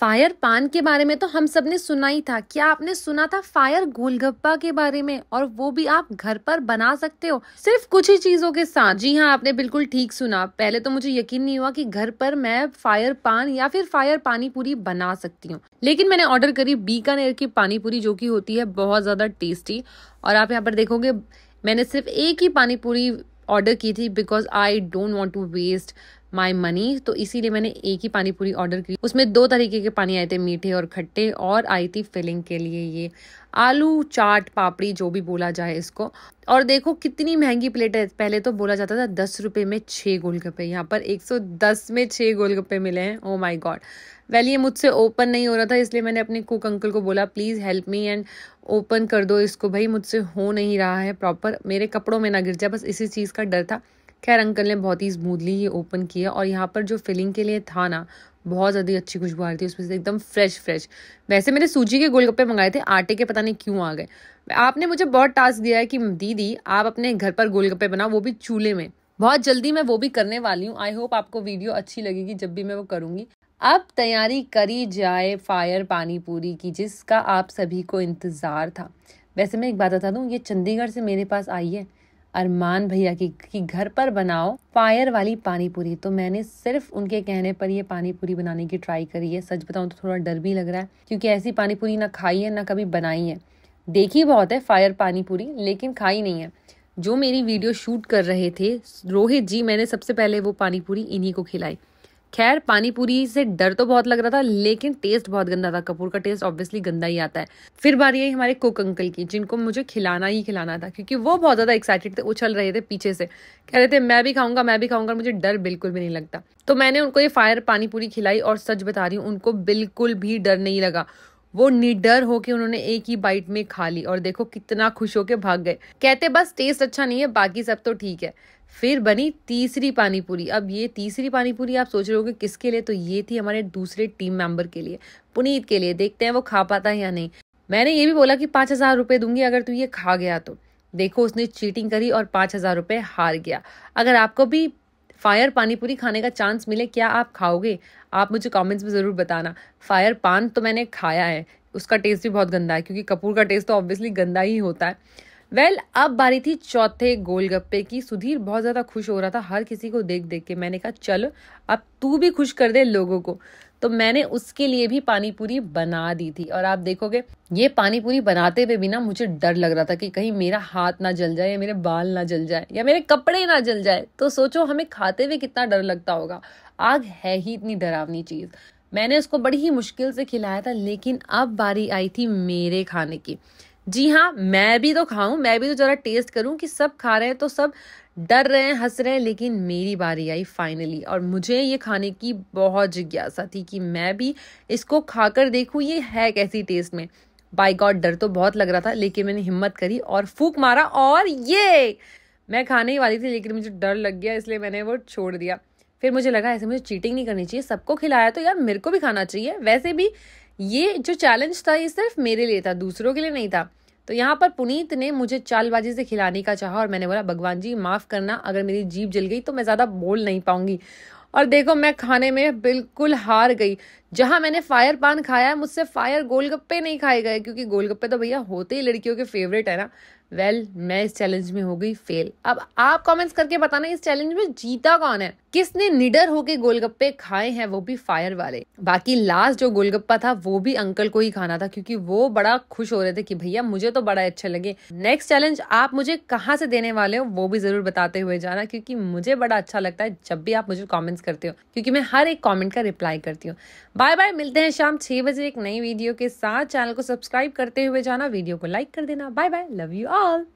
Fire पान के बारे में तो हम सब ने सुना ही था क्या आपने सुना था फायर गोलगप्पा के बारे में और वो भी आप घर पर बना सकते हो सिर्फ कुछ ही चीजों के साथ जी हाँ आपने बिल्कुल ठीक सुना पहले तो मुझे यकीन नहीं हुआ कि घर पर मैं फायर पान या फिर फायर पानी पूरी बना सकती हूँ लेकिन मैंने ऑर्डर करी बीकानेर की पानी पूरी जो की होती है बहुत ज्यादा टेस्टी और आप यहाँ पर देखोगे मैंने सिर्फ एक ही पानी पूरी ऑर्डर की थी because I don't want to waste my money तो इसीलिए मैंने एक ही पानी पूरी ऑर्डर की उसमें दो तरीके के पानी आए थे मीठे और खट्टे और आई थी फिलिंग के लिए ये आलू चाट पापड़ी जो भी बोला जाए इसको और देखो कितनी महंगी प्लेट है पहले तो बोला जाता था दस रुपये में छः गोलगप्पे यहाँ पर एक सौ दस में छः गोलगप्पे मिले हैं ओ माई गॉड वेल ये मुझसे ओपन नहीं हो रहा था इसलिए मैंने अपने कुक अंकल को बोला please help me and open कर दो इसको भाई मुझसे हो नहीं रहा है प्रॉपर मेरे कपड़ों में ना गिर जाए बस इसी चीज़ का डर था खैर अंकल ने बहुत ही स्मूथली ये ओपन किया और यहाँ पर जो फिलिंग के लिए था ना बहुत ज़्यादा अच्छी खुशबू आ रही थी उसमें से एकदम फ्रेश फ्रेश वैसे मैंने सूजी के गोलगप्पे मंगाए थे आटे के पता नहीं क्यों आ गए आपने मुझे बहुत टास्क दिया है कि दीदी आप अपने घर पर गोलगप्पे बनाओ वो भी चूल्हे में बहुत जल्दी मैं वो भी करने वाली हूँ आई होप आपको वीडियो अच्छी लगेगी जब भी मैं वो करूँगी अब तैयारी करी जाए फायर पानी पूरी की जिसका आप सभी को इंतज़ार था वैसे मैं एक बात बता दूँ ये चंडीगढ़ से मेरे पास आई है अरमान भैया की कि घर पर बनाओ फायर वाली पानी पूरी तो मैंने सिर्फ उनके कहने पर ये पानी पूरी बनाने की ट्राई करी है सच बताऊं तो थोड़ा डर भी लग रहा है क्योंकि ऐसी पानी पूरी ना खाई है ना कभी बनाई है देखी बहुत है फायर पानी पूरी लेकिन खाई नहीं है जो मेरी वीडियो शूट कर रहे थे रोहित जी मैंने सबसे पहले वो पानी पूरी इन्हीं को खिलाई खैर पानी पूरी से डर तो बहुत लग रहा था लेकिन टेस्ट बहुत गंदा था कपूर का टेस्ट ऑब्वियसली गंदा ही आता है फिर बारी आई हमारे कुक अंकल की जिनको मुझे खिलाना ही खिलाना था क्योंकि वो बहुत ज़्यादा एक्साइटेड थे उछल रहे थे पीछे से कह रहे थे मैं भी खाऊंगा मैं भी खाऊंगा मुझे डर बिल्कुल भी नहीं लगता तो मैंने उनको ये फायर पानीपुरी खिलाई और सच बता रही हूँ उनको बिल्कुल भी डर नहीं लगा वो निडर होके उन्होंने एक ही बाइट में खा ली और देखो कितना खुश होके भाग गए कहते बस टेस्ट अच्छा नहीं है बाकी सब तो ठीक है फिर बनी तीसरी पानीपुरी अब ये तीसरी पानीपुरी आप सोच रहे होंगे किसके लिए तो ये थी हमारे दूसरे टीम मेंबर के लिए पुनीत के लिए देखते हैं वो खा पाता है या नहीं मैंने ये भी बोला कि पांच हज़ार रुपए दूंगी अगर तू ये खा गया तो देखो उसने चीटिंग करी और पांच हज़ार रुपए हार गया अगर आपको भी फायर पानीपुरी खाने का चांस मिले क्या आप खाओगे आप मुझे कमेंट्स में ज़रूर बताना फायर पान तो मैंने खाया है उसका टेस्ट भी बहुत गंदा है क्योंकि कपूर का टेस्ट तो ऑब्वियसली गंदा ही होता है वेल well, अब बारी थी चौथे गोलगप्पे की सुधीर बहुत ज़्यादा खुश हो रहा था हर किसी को देख देख के मैंने कहा चलो अब तू भी खुश कर दे लोगों को तो मैंने उसके लिए भी पानी पूरी बना दी थी और आप देखोगे ये पानी पूरी बनाते हुए भी ना मुझे डर लग रहा था कि कहीं मेरा हाथ ना जल जाए या मेरे बाल ना जल जाए या मेरे कपड़े ना जल जाए तो सोचो हमें खाते हुए कितना डर लगता होगा आग है ही इतनी डरावनी चीज़ मैंने उसको बड़ी ही मुश्किल से खिलाया था लेकिन अब बारी आई थी मेरे खाने की जी हाँ मैं भी तो खाऊं मैं भी तो ज़रा टेस्ट करूं कि सब खा रहे हैं तो सब डर रहे हैं हंस रहे हैं लेकिन मेरी बारी आई फाइनली और मुझे ये खाने की बहुत जिज्ञासा थी कि मैं भी इसको खाकर देखूं ये है कैसी टेस्ट में बाई गॉड डर तो बहुत लग रहा था लेकिन मैंने हिम्मत करी और फूक मारा और ये मैं खाने ही वाली थी लेकिन मुझे डर लग गया इसलिए मैंने वो छोड़ दिया फिर मुझे लगा ऐसे मुझे चीटिंग नहीं करनी चाहिए सबको खिलाया तो यार मेरे को भी खाना चाहिए वैसे भी ये जो चैलेंज था ये सिर्फ मेरे लिए था दूसरों के लिए नहीं था तो यहाँ पर पुनीत ने मुझे चालबाजी से खिलाने का चाहा और मैंने बोला भगवान जी माफ़ करना अगर मेरी जीप जल गई तो मैं ज़्यादा बोल नहीं पाऊंगी और देखो मैं खाने में बिल्कुल हार गई जहाँ मैंने फायर पान खाया है मुझसे फायर गोलगप्पे नहीं खाए गए क्योंकि गोलगप्पे तो भैया होते ही लड़कियों के फेवरेट है ना वेल well, मैं इस चैलेंज में हो गई फेल अब आप कमेंट्स करके बताना इस चैलेंज में जीता कौन है किसने निडर होके गोलगप्पे खाए हैं वो भी फायर वाले बाकी लास्ट जो गोलगप्पा था वो भी अंकल को ही खाना था क्योंकि वो बड़ा खुश हो रहे थे कि भैया मुझे तो बड़ा अच्छा लगे नेक्स्ट चैलेंज आप मुझे कहाँ से देने वाले हो वो भी जरूर बताते हुए जाना क्योंकि मुझे बड़ा अच्छा लगता है जब भी आप मुझे कॉमेंट्स करते हो क्योंकि मैं हर एक कॉमेंट का रिप्लाई करती हूँ बाय बाय मिलते हैं शाम छह बजे एक नई वीडियो के साथ चैनल को सब्सक्राइब करते हुए जाना वीडियो को लाइक कर देना bye bye love you all.